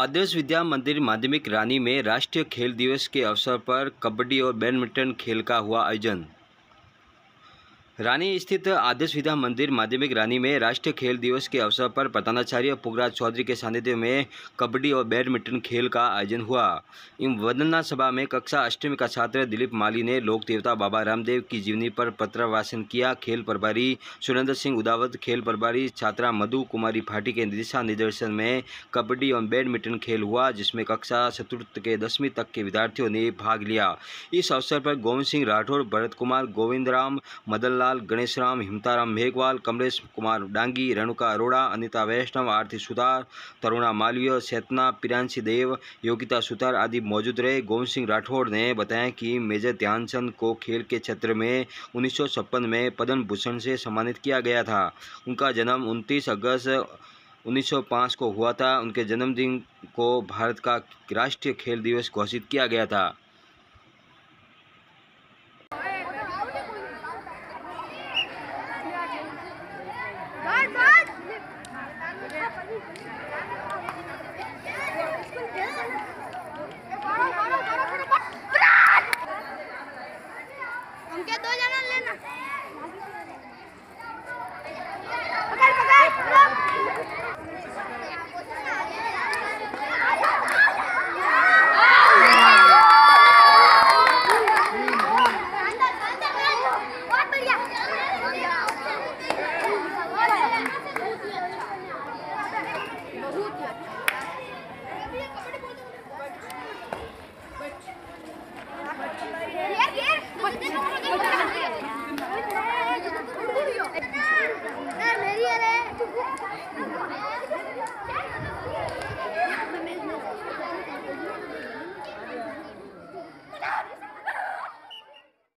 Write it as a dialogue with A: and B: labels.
A: आदर्श विद्या मंदिर माध्यमिक रानी में राष्ट्रीय खेल दिवस के अवसर पर कबड्डी और बैडमिंटन खेल का हुआ आयोजन रानी स्थित आदर्श विधा मंदिर माध्यमिक रानी में राष्ट्रीय खेल दिवस के अवसर पर प्रधानाचार्य पुगराज चौधरी के सानिध्य में कबड्डी और बैडमिंटन खेल का आयोजन हुआ इन वंदना सभा में कक्षा अष्टमी का छात्र दिलीप माली ने लोक देवता बाबा रामदेव की जीवनी पर पत्रावासन किया खेल प्रभारी सुरेंद्र सिंह उदावत खेल प्रभारी छात्रा मधु कुमारी फाटी के दिशा निर्देशन में कबड्डी और बैडमिंटन खेल हुआ जिसमें कक्षा चतुर्थ के दसवीं तक के विद्यार्थियों ने भाग लिया इस अवसर पर गोविंद सिंह राठौर भरत कुमार गोविंद राम मदनलाल लाल गणेशराम हिमताराम मेघवाल कमलेश कुमार डांगी रेणुका अरोड़ा अनिता वैष्णव आरती सुधार तरुणा मालवीय चेतना पिरांशी देव योगिता सुतार आदि मौजूद रहे गोविंद सिंह राठौड़ ने बताया कि मेजर ध्यानचंद को खेल के क्षेत्र में उन्नीस में पद्म भूषण से सम्मानित किया गया था उनका जन्म उनतीस अगस्त 1905 को हुआ था उनके जन्मदिन को भारत का राष्ट्रीय खेल दिवस घोषित किया गया था